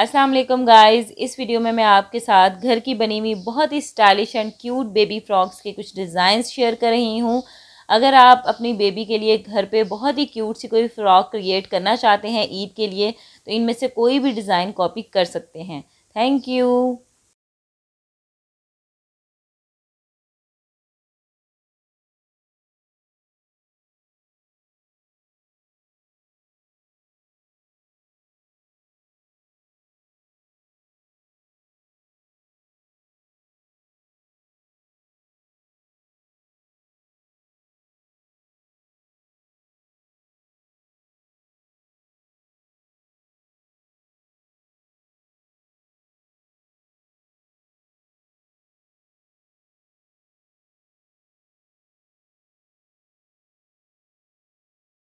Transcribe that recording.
अस्सलाम वालेकुम गाइस इस वीडियो में मैं आपके साथ घर की बनी हुई बहुत ही stylish and cute baby frocks के कुछ डिज़ाइंस शेयर कर रही हूँ अगर आप अपनी बेबी के लिए घर पे बहुत ही क्यूट सी कोई फ़्रॉक क्रिएट करना चाहते हैं ईद के लिए तो इनमें से कोई भी डिज़ाइन कॉपी कर सकते हैं थैंक यू